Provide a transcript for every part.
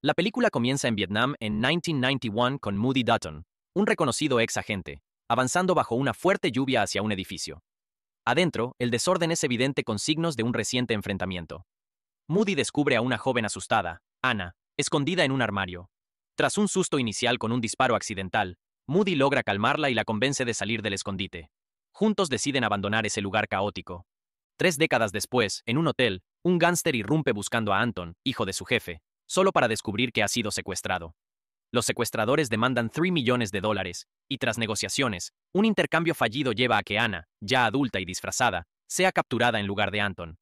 La película comienza en Vietnam en 1991 con Moody Dutton, un reconocido ex agente, avanzando bajo una fuerte lluvia hacia un edificio. Adentro, el desorden es evidente con signos de un reciente enfrentamiento. Moody descubre a una joven asustada, Anna, escondida en un armario. Tras un susto inicial con un disparo accidental, Moody logra calmarla y la convence de salir del escondite. Juntos deciden abandonar ese lugar caótico. Tres décadas después, en un hotel, un gánster irrumpe buscando a Anton, hijo de su jefe, solo para descubrir que ha sido secuestrado. Los secuestradores demandan 3 millones de dólares, y tras negociaciones, un intercambio fallido lleva a que Ana, ya adulta y disfrazada, sea capturada en lugar de Anton.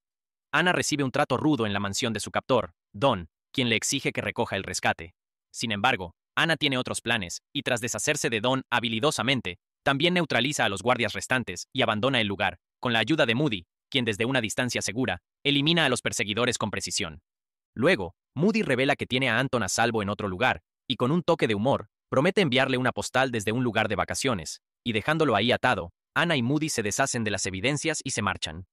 Ana recibe un trato rudo en la mansión de su captor, Don, quien le exige que recoja el rescate. Sin embargo, Ana tiene otros planes, y tras deshacerse de Don habilidosamente, también neutraliza a los guardias restantes y abandona el lugar, con la ayuda de Moody, quien desde una distancia segura, elimina a los perseguidores con precisión. Luego, Moody revela que tiene a Anton a salvo en otro lugar, y con un toque de humor, promete enviarle una postal desde un lugar de vacaciones, y dejándolo ahí atado, Ana y Moody se deshacen de las evidencias y se marchan.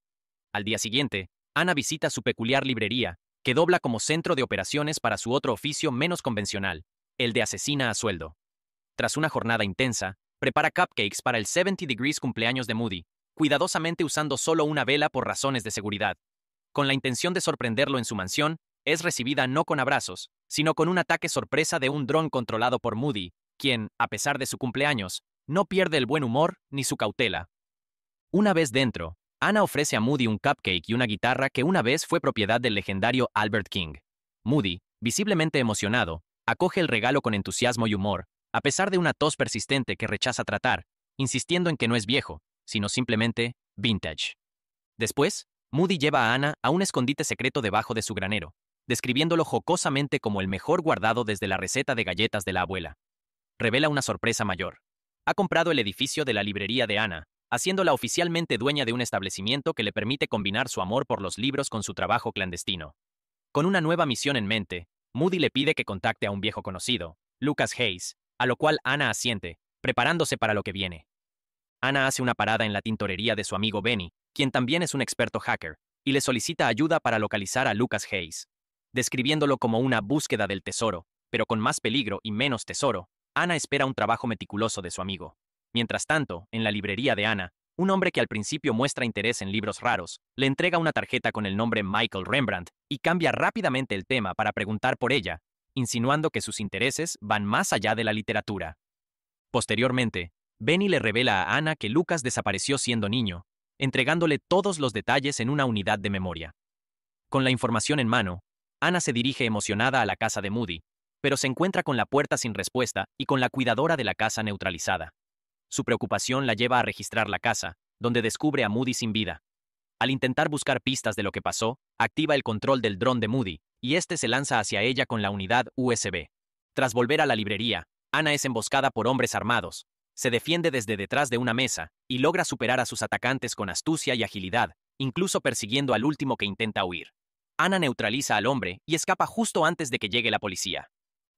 Al día siguiente, Ana visita su peculiar librería, que dobla como centro de operaciones para su otro oficio menos convencional, el de asesina a sueldo. Tras una jornada intensa, prepara cupcakes para el 70 Degrees cumpleaños de Moody, cuidadosamente usando solo una vela por razones de seguridad. Con la intención de sorprenderlo en su mansión, es recibida no con abrazos, sino con un ataque sorpresa de un dron controlado por Moody, quien, a pesar de su cumpleaños, no pierde el buen humor ni su cautela. Una vez dentro, Ana ofrece a Moody un cupcake y una guitarra que una vez fue propiedad del legendario Albert King. Moody, visiblemente emocionado, acoge el regalo con entusiasmo y humor, a pesar de una tos persistente que rechaza tratar, insistiendo en que no es viejo, sino simplemente vintage. Después, Moody lleva a Anna a un escondite secreto debajo de su granero, describiéndolo jocosamente como el mejor guardado desde la receta de galletas de la abuela. Revela una sorpresa mayor. Ha comprado el edificio de la librería de Ana, haciéndola oficialmente dueña de un establecimiento que le permite combinar su amor por los libros con su trabajo clandestino. Con una nueva misión en mente, Moody le pide que contacte a un viejo conocido, Lucas Hayes, a lo cual Ana asiente, preparándose para lo que viene. Ana hace una parada en la tintorería de su amigo Benny, quien también es un experto hacker, y le solicita ayuda para localizar a Lucas Hayes describiéndolo como una búsqueda del tesoro, pero con más peligro y menos tesoro, Ana espera un trabajo meticuloso de su amigo. Mientras tanto, en la librería de Ana, un hombre que al principio muestra interés en libros raros, le entrega una tarjeta con el nombre Michael Rembrandt y cambia rápidamente el tema para preguntar por ella, insinuando que sus intereses van más allá de la literatura. Posteriormente, Benny le revela a Ana que Lucas desapareció siendo niño, entregándole todos los detalles en una unidad de memoria. Con la información en mano, Ana se dirige emocionada a la casa de Moody, pero se encuentra con la puerta sin respuesta y con la cuidadora de la casa neutralizada. Su preocupación la lleva a registrar la casa, donde descubre a Moody sin vida. Al intentar buscar pistas de lo que pasó, activa el control del dron de Moody, y este se lanza hacia ella con la unidad USB. Tras volver a la librería, Ana es emboscada por hombres armados. Se defiende desde detrás de una mesa y logra superar a sus atacantes con astucia y agilidad, incluso persiguiendo al último que intenta huir. Ana neutraliza al hombre y escapa justo antes de que llegue la policía.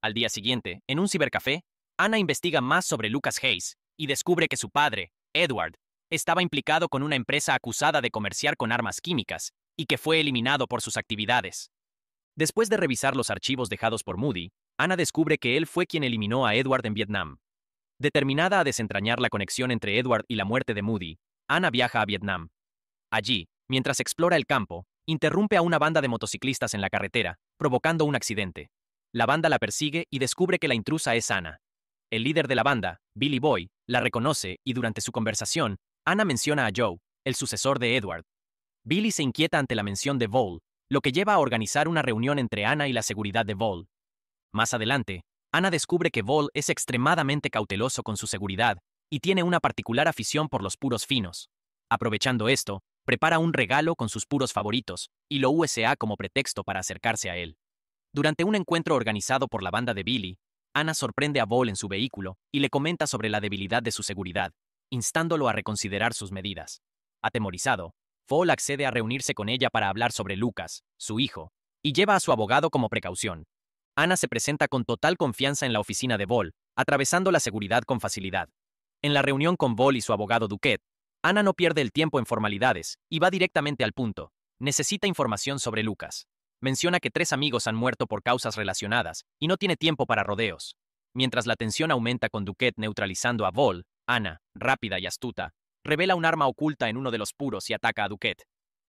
Al día siguiente, en un cibercafé, Ana investiga más sobre Lucas Hayes y descubre que su padre, Edward, estaba implicado con una empresa acusada de comerciar con armas químicas y que fue eliminado por sus actividades. Después de revisar los archivos dejados por Moody, Ana descubre que él fue quien eliminó a Edward en Vietnam. Determinada a desentrañar la conexión entre Edward y la muerte de Moody, Ana viaja a Vietnam. Allí, mientras explora el campo, interrumpe a una banda de motociclistas en la carretera, provocando un accidente. La banda la persigue y descubre que la intrusa es Ana. El líder de la banda, Billy Boy, la reconoce y durante su conversación, Ana menciona a Joe, el sucesor de Edward. Billy se inquieta ante la mención de Vol, lo que lleva a organizar una reunión entre Ana y la seguridad de Vol. Más adelante, Ana descubre que Vol es extremadamente cauteloso con su seguridad y tiene una particular afición por los puros finos. Aprovechando esto, prepara un regalo con sus puros favoritos y lo USA como pretexto para acercarse a él. Durante un encuentro organizado por la banda de Billy, Ana sorprende a Ball en su vehículo y le comenta sobre la debilidad de su seguridad, instándolo a reconsiderar sus medidas. Atemorizado, Fall accede a reunirse con ella para hablar sobre Lucas, su hijo, y lleva a su abogado como precaución. Ana se presenta con total confianza en la oficina de Ball, atravesando la seguridad con facilidad. En la reunión con Ball y su abogado Duquette, Ana no pierde el tiempo en formalidades y va directamente al punto. Necesita información sobre Lucas. Menciona que tres amigos han muerto por causas relacionadas y no tiene tiempo para rodeos. Mientras la tensión aumenta con Duquette neutralizando a Vol, Ana, rápida y astuta, revela un arma oculta en uno de los puros y ataca a Duquette.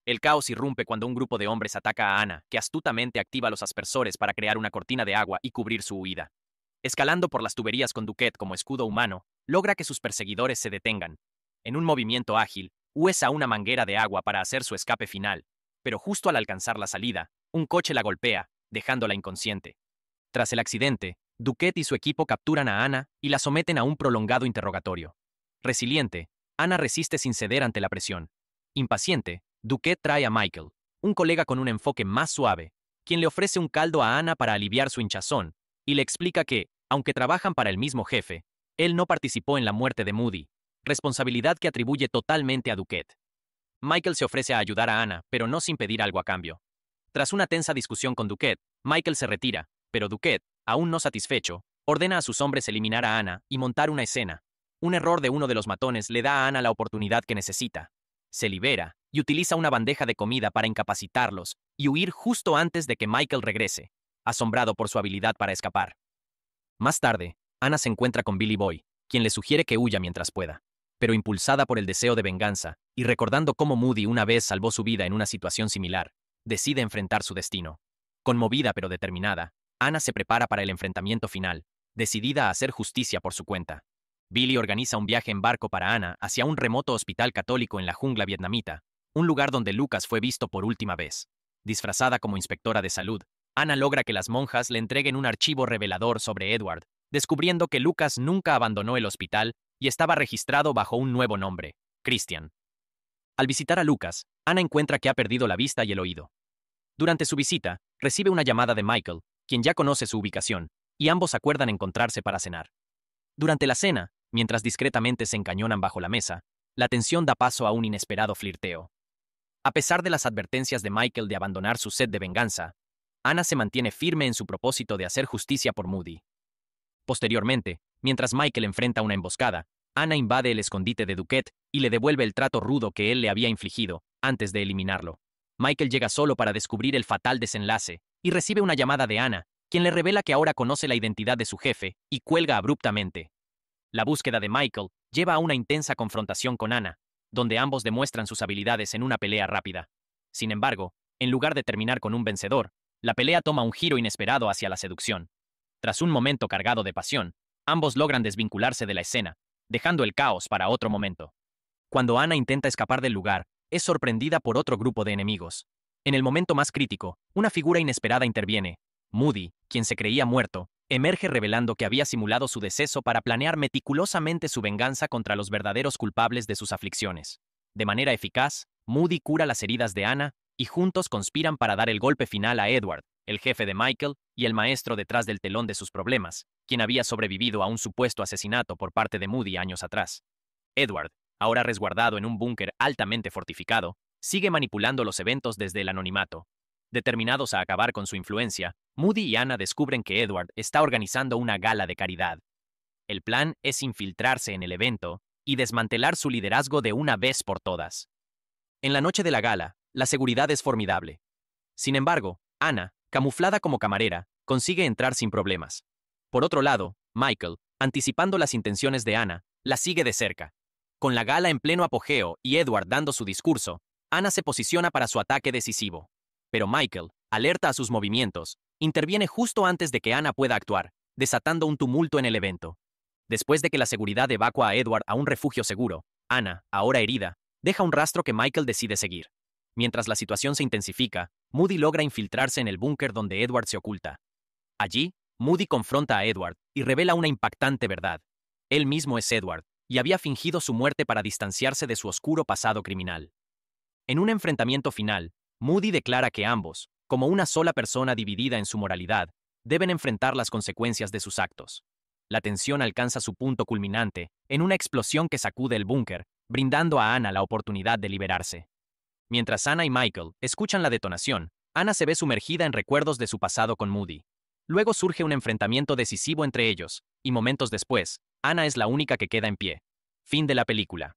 El caos irrumpe cuando un grupo de hombres ataca a Ana, que astutamente activa los aspersores para crear una cortina de agua y cubrir su huida. Escalando por las tuberías con Duquette como escudo humano, logra que sus perseguidores se detengan, en un movimiento ágil, huesa una manguera de agua para hacer su escape final, pero justo al alcanzar la salida, un coche la golpea, dejándola inconsciente. Tras el accidente, Duquette y su equipo capturan a Ana y la someten a un prolongado interrogatorio. Resiliente, Ana resiste sin ceder ante la presión. Impaciente, Duquette trae a Michael, un colega con un enfoque más suave, quien le ofrece un caldo a Ana para aliviar su hinchazón, y le explica que, aunque trabajan para el mismo jefe, él no participó en la muerte de Moody, responsabilidad que atribuye totalmente a Duquette. Michael se ofrece a ayudar a Ana, pero no sin pedir algo a cambio. Tras una tensa discusión con Duquette, Michael se retira, pero Duquette, aún no satisfecho, ordena a sus hombres eliminar a Ana y montar una escena. Un error de uno de los matones le da a Ana la oportunidad que necesita. Se libera y utiliza una bandeja de comida para incapacitarlos y huir justo antes de que Michael regrese, asombrado por su habilidad para escapar. Más tarde, Ana se encuentra con Billy Boy, quien le sugiere que huya mientras pueda pero impulsada por el deseo de venganza, y recordando cómo Moody una vez salvó su vida en una situación similar, decide enfrentar su destino. Conmovida pero determinada, Ana se prepara para el enfrentamiento final, decidida a hacer justicia por su cuenta. Billy organiza un viaje en barco para Ana hacia un remoto hospital católico en la jungla vietnamita, un lugar donde Lucas fue visto por última vez. Disfrazada como inspectora de salud, Ana logra que las monjas le entreguen un archivo revelador sobre Edward, descubriendo que Lucas nunca abandonó el hospital y estaba registrado bajo un nuevo nombre, Christian. Al visitar a Lucas, Ana encuentra que ha perdido la vista y el oído. Durante su visita, recibe una llamada de Michael, quien ya conoce su ubicación, y ambos acuerdan encontrarse para cenar. Durante la cena, mientras discretamente se encañonan bajo la mesa, la tensión da paso a un inesperado flirteo. A pesar de las advertencias de Michael de abandonar su sed de venganza, Ana se mantiene firme en su propósito de hacer justicia por Moody. Posteriormente, Mientras Michael enfrenta una emboscada, Ana invade el escondite de Duquette y le devuelve el trato rudo que él le había infligido, antes de eliminarlo. Michael llega solo para descubrir el fatal desenlace, y recibe una llamada de Ana, quien le revela que ahora conoce la identidad de su jefe, y cuelga abruptamente. La búsqueda de Michael lleva a una intensa confrontación con Ana, donde ambos demuestran sus habilidades en una pelea rápida. Sin embargo, en lugar de terminar con un vencedor, la pelea toma un giro inesperado hacia la seducción. Tras un momento cargado de pasión, Ambos logran desvincularse de la escena, dejando el caos para otro momento. Cuando Ana intenta escapar del lugar, es sorprendida por otro grupo de enemigos. En el momento más crítico, una figura inesperada interviene. Moody, quien se creía muerto, emerge revelando que había simulado su deceso para planear meticulosamente su venganza contra los verdaderos culpables de sus aflicciones. De manera eficaz, Moody cura las heridas de Ana, y juntos conspiran para dar el golpe final a Edward, el jefe de Michael y el maestro detrás del telón de sus problemas, quien había sobrevivido a un supuesto asesinato por parte de Moody años atrás. Edward, ahora resguardado en un búnker altamente fortificado, sigue manipulando los eventos desde el anonimato. Determinados a acabar con su influencia, Moody y Anna descubren que Edward está organizando una gala de caridad. El plan es infiltrarse en el evento y desmantelar su liderazgo de una vez por todas. En la noche de la gala, la seguridad es formidable. Sin embargo, Ana, camuflada como camarera, consigue entrar sin problemas. Por otro lado, Michael, anticipando las intenciones de Ana, la sigue de cerca. Con la gala en pleno apogeo y Edward dando su discurso, Ana se posiciona para su ataque decisivo. Pero Michael, alerta a sus movimientos, interviene justo antes de que Ana pueda actuar, desatando un tumulto en el evento. Después de que la seguridad evacua a Edward a un refugio seguro, Ana, ahora herida, deja un rastro que Michael decide seguir. Mientras la situación se intensifica, Moody logra infiltrarse en el búnker donde Edward se oculta. Allí, Moody confronta a Edward y revela una impactante verdad. Él mismo es Edward, y había fingido su muerte para distanciarse de su oscuro pasado criminal. En un enfrentamiento final, Moody declara que ambos, como una sola persona dividida en su moralidad, deben enfrentar las consecuencias de sus actos. La tensión alcanza su punto culminante en una explosión que sacude el búnker, brindando a Anna la oportunidad de liberarse. Mientras Anna y Michael escuchan la detonación, Anna se ve sumergida en recuerdos de su pasado con Moody, Luego surge un enfrentamiento decisivo entre ellos, y momentos después, Ana es la única que queda en pie. Fin de la película.